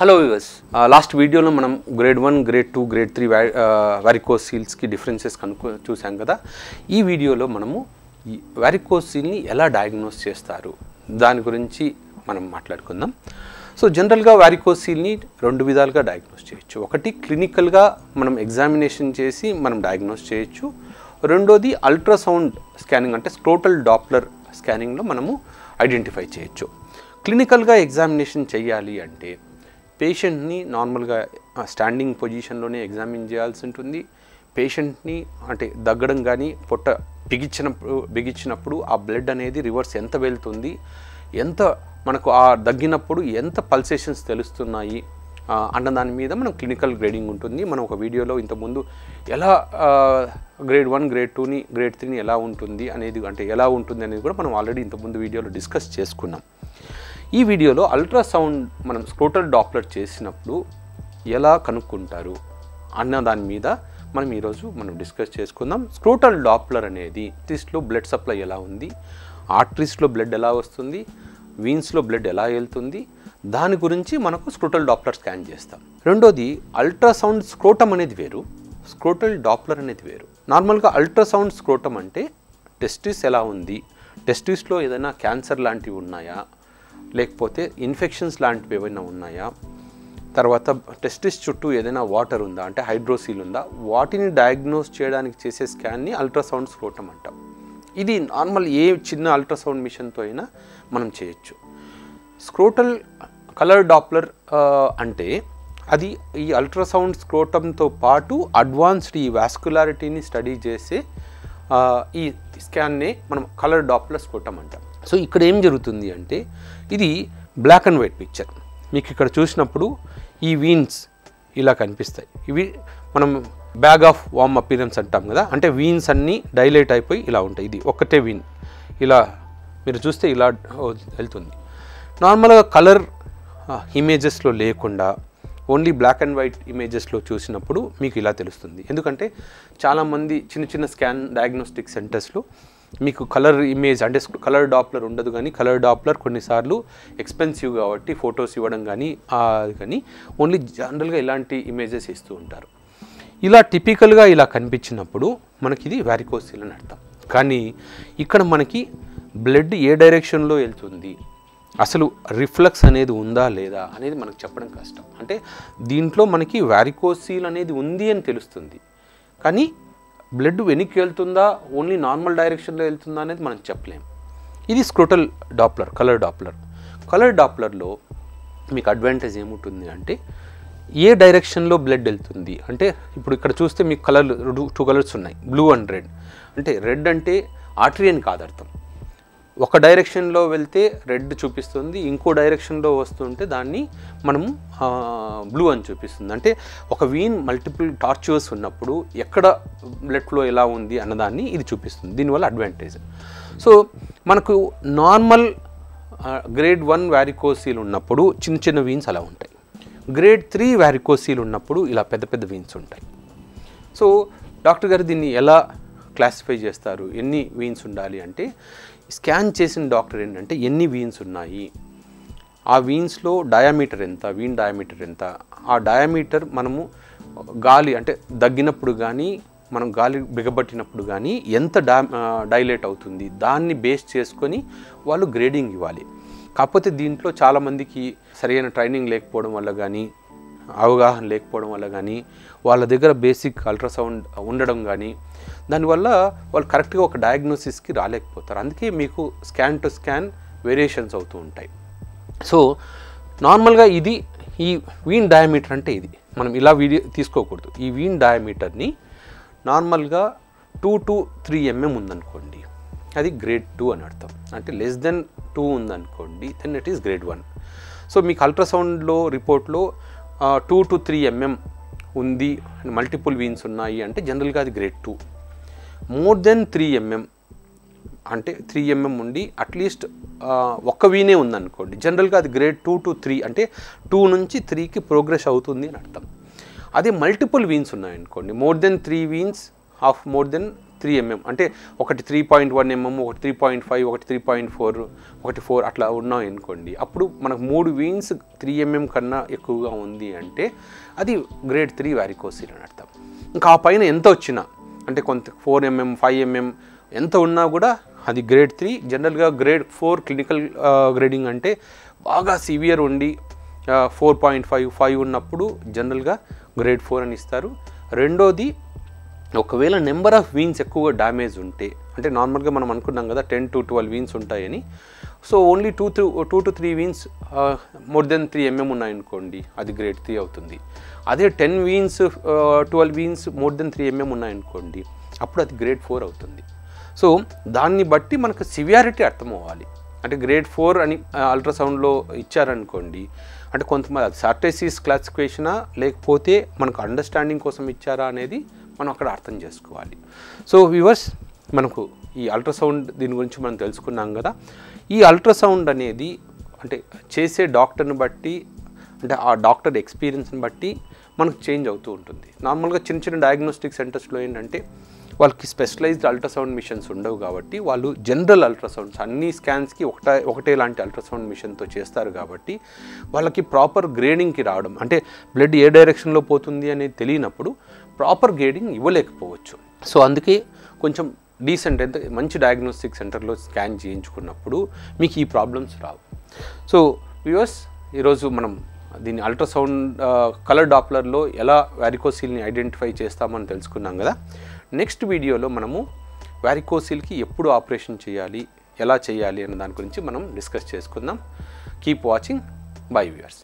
hello viewers last వీడియోలో మనం grade one grade two grade three varicose సీల్స్కి differences కనుక్కో చూసాం కదా ఈ వీడియోలో మనము వారికోస్ సీల్ని ఎలా డయాగ్నోస్ చేస్తారు దాని గురించి మనం మాట్లాడుకుందాం సో జనరల్గా వారికోస్ సీల్ని రెండు విధాలుగా డయాగ్నోస్ చేయొచ్చు ఒకటి క్లినికల్గా మనం ఎగ్జామినేషన్ చేసి మనం డయాగ్నోస్ చేయొచ్చు రెండోది అల్ట్రాసౌండ్ స్కానింగ్ అంటే టోటల్ డాప్లర్ స్కానింగ్లో మనము ఐడెంటిఫై చేయొచ్చు క్లినికల్గా ఎగ్జామినేషన్ చేయాలి అంటే పేషెంట్ని నార్మల్గా స్టాండింగ్ పొజిషన్లోనే ఎగ్జామిన్ చేయాల్సి ఉంటుంది పేషెంట్ని అంటే దగ్గడం కానీ పొట్ట బిగించినప్పుడు బిగించినప్పుడు ఆ బ్లడ్ అనేది రివర్స్ ఎంత వెళ్తుంది ఎంత మనకు ఆ దగ్గినప్పుడు ఎంత పల్సేషన్స్ తెలుస్తున్నాయి అన్న దాని మీద మనం క్లినికల్ గ్రేడింగ్ ఉంటుంది మనం ఒక వీడియోలో ఇంతకుముందు ఎలా గ్రేడ్ వన్ గ్రేడ్ టూని గ్రేడ్ త్రీని ఎలా ఉంటుంది అనేది అంటే ఎలా ఉంటుంది అనేది కూడా మనం ఆల్రెడీ ఇంతకుముందు వీడియోలో డిస్కస్ చేసుకున్నాం ఈ వీడియోలో అల్ట్రాసౌండ్ మనం స్క్రోటల్ డాప్లర్ చేసినప్పుడు ఎలా కనుక్కుంటారు అన్న దాని మీద మనం ఈరోజు మనం డిస్కస్ చేసుకుందాం స్క్రోటల్ డాప్లర్ అనేది టిస్ట్లో బ్లడ్ సప్లై ఎలా ఉంది ఆర్టరీస్లో బ్లడ్ ఎలా వస్తుంది వీన్స్లో బ్లడ్ ఎలా వెళ్తుంది దాని గురించి మనకు స్క్రోటల్ డాప్లర్ స్కాన్ చేస్తాం రెండోది అల్ట్రాసౌండ్ స్క్రోటం అనేది వేరు స్క్రోటల్ డాప్లర్ అనేది వేరు నార్మల్గా అల్ట్రాసౌండ్ స్క్రోటం అంటే టెస్టిస్ ఎలా ఉంది టెస్టిస్లో ఏదైనా క్యాన్సర్ లాంటివి ఉన్నాయా లేకపోతే ఇన్ఫెక్షన్స్ లాంటివి ఏమైనా ఉన్నాయా తర్వాత టెస్టిస్ చుట్టూ ఏదైనా వాటర్ ఉందా అంటే హైడ్రోసీల్ ఉందా వాటిని డయాగ్నోస్ చేయడానికి చేసే స్కాన్ని అల్ట్రాసౌండ్ స్క్రోటం అంటాం ఇది నార్మల్ ఏ చిన్న అల్ట్రాసౌండ్ మిషన్తో అయినా మనం చేయొచ్చు స్క్రోటల్ కలర్ డాప్లర్ అంటే అది ఈ అల్ట్రాసౌండ్ స్క్రోటంతో పాటు అడ్వాన్స్డ్ ఈ వాస్కులారిటీని స్టడీ చేసే ఈ స్కాన్నే మనం కలర్ డాప్లర్ స్క్రోటం అంటాం సో ఇక్కడ ఏం జరుగుతుంది అంటే ఇది బ్లాక్ అండ్ వైట్ పిక్చర్ మీకు ఇక్కడ చూసినప్పుడు ఈ వీన్స్ ఇలా కనిపిస్తాయి ఇవి మనం బ్యాగ్ ఆఫ్ వామ్ అపీరెన్స్ అంటాం కదా అంటే వీన్స్ అన్నీ డైలైట్ అయిపోయి ఇలా ఉంటాయి ఇది ఒక్కటే వీన్ ఇలా మీరు చూస్తే ఇలా వెళ్తుంది నార్మల్గా కలర్ ఇమేజెస్లో లేకుండా ఓన్లీ బ్లాక్ అండ్ వైట్ ఇమేజెస్లో చూసినప్పుడు మీకు ఇలా తెలుస్తుంది ఎందుకంటే చాలామంది చిన్న చిన్న స్కాన్ డయాగ్నోస్టిక్ సెంటర్స్లో మీకు కలర్ ఇమేజ్ అంటే కలర్ డాప్లర్ ఉండదు కానీ కలర్ డాప్లర్ కొన్నిసార్లు ఎక్స్పెన్సివ్ కాబట్టి ఫొటోస్ ఇవ్వడం కానీ కానీ ఓన్లీ జనరల్గా ఇలాంటి ఇమేజెస్ ఇస్తూ ఉంటారు ఇలా టిపికల్గా ఇలా కనిపించినప్పుడు మనకి ఇది వ్యారికోసిల్ అని అర్థం కానీ ఇక్కడ మనకి బ్లడ్ ఏ డైరెక్షన్లో వెళ్తుంది అసలు రిఫ్లెక్స్ అనేది ఉందా లేదా అనేది మనకు చెప్పడం కష్టం అంటే దీంట్లో మనకి వ్యారికోసీల్ అనేది ఉంది అని తెలుస్తుంది కానీ బ్లడ్ వెనక్కి వెళ్తుందా ఓన్లీ నార్మల్ డైరెక్షన్లో వెళ్తుందా అనేది మనం చెప్పలేం ఇది scrotal Doppler colour Doppler colour డాప్లర్లో మీకు అడ్వాంటేజ్ ఏముంటుంది అంటే ఏ డైరెక్షన్లో బ్లడ్ వెళ్తుంది అంటే ఇప్పుడు ఇక్కడ చూస్తే మీకు కలర్లు టూ కలర్స్ ఉన్నాయి బ్లూ అండ్ రెడ్ అంటే రెడ్ అంటే ఆర్టరీ అని కాదు అర్థం ఒక డైరెక్షన్లో వెళ్తే రెడ్ చూపిస్తుంది ఇంకో డైరెక్షన్లో వస్తుంటే దాన్ని మనం బ్లూ అని చూపిస్తుంది అంటే ఒక వీన్ మల్టిపుల్ టార్చర్స్ ఉన్నప్పుడు ఎక్కడ బ్లడ్లో ఎలా ఉంది అన్నదాన్ని ఇది చూపిస్తుంది దీనివల్ల అడ్వాంటేజ్ సో మనకు నార్మల్ గ్రేడ్ వన్ వ్యారికోసీలు ఉన్నప్పుడు చిన్న చిన్న వీన్స్ అలా ఉంటాయి గ్రేడ్ త్రీ వ్యారికోసీలు ఉన్నప్పుడు ఇలా పెద్ద పెద్ద వీన్స్ ఉంటాయి సో డాక్టర్ గారు దీన్ని ఎలా క్లాసిఫై చేస్తారు ఎన్ని వీన్స్ ఉండాలి అంటే స్కాన్ చేసిన డాక్టర్ ఏంటంటే ఎన్ని వీన్స్ ఉన్నాయి ఆ వీన్స్లో డయామీటర్ ఎంత వీన్ డయామీటర్ ఎంత ఆ డయామీటర్ మనము గాలి అంటే దగ్గినప్పుడు కానీ మనం గాలి బిగబట్టినప్పుడు కానీ ఎంత డా డైలేట్ అవుతుంది దాన్ని బేస్ చేసుకొని వాళ్ళు గ్రేడింగ్ ఇవ్వాలి కాకపోతే దీంట్లో చాలామందికి సరైన ట్రైనింగ్ లేకపోవడం వల్ల కానీ అవగాహన లేకపోవడం వల్ల కానీ వాళ్ళ దగ్గర బేసిక్ అల్ట్రాసౌండ్ ఉండడం కానీ దానివల్ల వాళ్ళు కరెక్ట్గా ఒక డయాగ్నోసిస్కి రాలేకపోతారు అందుకే మీకు స్కాన్ టు స్కాన్ వేరియేషన్స్ అవుతూ ఉంటాయి సో నార్మల్గా ఇది ఈ వీన్ డయామీటర్ అంటే ఇది మనం ఇలా వీడియో తీసుకోకూడదు ఈ వీన్ డయామీటర్ని నార్మల్గా టూ టు త్రీ ఎంఎం ఉందనుకోండి అది గ్రేడ్ టూ అని అర్థం అంటే లెస్ దెన్ టూ ఉందనుకోండి then it is grade one so మీకు అల్ట్రాసౌండ్లో రిపోర్ట్లో టూ టు త్రీ ఎంఎం ఉంది మల్టిపుల్ వీన్స్ ఉన్నాయి అంటే జనరల్గా అది grade two more than three MM అంటే త్రీ ఎంఎం ఉండి అట్లీస్ట్ ఒక్క వీనే ఉందనుకోండి జనరల్గా అది గ్రేడ్ టూ టు త్రీ అంటే టూ నుంచి త్రీకి ప్రోగ్రెస్ అవుతుంది అని అర్థం అదే మల్టిపుల్ వీన్స్ ఉన్నాయనుకోండి more than three veins of more than three MM అంటే ఒకటి త్రీ పాయింట్ వన్ ఎంఎం ఒకటి త్రీ పాయింట్ ఫైవ్ ఒకటి త్రీ పాయింట్ ఫోర్ ఒకటి ఫోర్ అట్లా ఉన్నాయి అనుకోండి అప్పుడు మనకు మూడు వీన్స్ త్రీ ఎంఎం కన్నా ఎక్కువగా ఉంది అంటే అది గ్రేడ్ త్రీ వ్యారికోసిల్ అని అర్థం ఇంకా ఆ పైన ఎంత వచ్చినా అంటే కొంత ఫోర్ ఎంఎం ఫైవ్ ఎంఎం ఎంత ఉన్నా కూడా అది గ్రేడ్ త్రీ జనరల్గా గ్రేడ్ ఫోర్ క్లినికల్ గ్రేడింగ్ అంటే బాగా సివియర్ ఉండి ఫోర్ పాయింట్ ఫైవ్ ఫైవ్ ఉన్నప్పుడు జనరల్గా గ్రేడ్ ఫోర్ అని ఇస్తారు రెండోది ఒకవేళ నెంబర్ ఆఫ్ వీన్స్ ఎక్కువగా డ్యామేజ్ ఉంటే అంటే నార్మల్గా మనం అనుకున్నాం కదా టెన్ టు ట్వెల్వ్ వీన్స్ ఉంటాయని so only two three two to three veins more than three mm ఉన్నాయనుకోండి అది గ్రేట్ త్రీ అవుతుంది అదే ten veins twelve veins more than three mm ఉన్నాయనుకోండి అప్పుడు అది గ్రేట్ ఫోర్ అవుతుంది సో దాన్ని బట్టి మనకు సివియారిటీ అర్థమవ్వాలి అంటే గ్రేడ్ ఫోర్ అని అల్ట్రాసౌండ్లో uh, ఇచ్చారనుకోండి అంటే కొంతమంది అది సార్టెసిస్ క్లాసిఫికేషనా లేకపోతే మనకు అండర్స్టాండింగ్ కోసం ఇచ్చారా అనేది మనం అక్కడ అర్థం చేసుకోవాలి సో వ్యూవర్స్ మనకు ఈ అల్ట్రాసౌండ్ దీని గురించి మనం తెలుసుకున్నాం కదా ఈ అల్ట్రాసౌండ్ అనేది అంటే చేసే డాక్టర్ని బట్టి అంటే ఆ డాక్టర్ ఎక్స్పీరియన్స్ని బట్టి మనకు చేంజ్ అవుతూ ఉంటుంది నార్మల్గా చిన్న చిన్న డయాగ్నోస్టిక్ సెంటర్స్లో ఏంటంటే వాళ్ళకి స్పెషలైజ్డ్ అల్ట్రాసౌండ్ మిషన్స్ ఉండవు కాబట్టి వాళ్ళు జనరల్ అల్ట్రాసౌండ్స్ అన్ని స్కాన్స్కి ఒకటే ఒకటే లాంటి అల్ట్రాసౌండ్ మిషన్తో చేస్తారు కాబట్టి వాళ్ళకి ప్రాపర్ గ్రేడింగ్కి రావడం అంటే బ్లడ్ ఏ డైరెక్షన్లో పోతుంది అనేది తెలియనప్పుడు ప్రాపర్ గ్రేడింగ్ ఇవ్వలేకపోవచ్చు సో అందుకే కొంచెం డీసెంట్ అయితే మంచి డయాగ్నోస్టిక్ సెంటర్లో స్కాన్ చేయించుకున్నప్పుడు మీకు ఈ ప్రాబ్లమ్స్ రావు సో వ్యూవర్స్ ఈరోజు మనం దీన్ని అల్ట్రాసౌండ్ కలర్ డాప్లర్లో ఎలా వ్యారికోసిల్ని ఐడెంటిఫై చేస్తామని తెలుసుకున్నాం కదా నెక్స్ట్ వీడియోలో మనము వ్యారికోసిల్కి ఎప్పుడు ఆపరేషన్ చేయాలి ఎలా చేయాలి అనే దాని గురించి మనం డిస్కస్ చేసుకుందాం కీప్ వాచింగ్ బై వ్యూయర్స్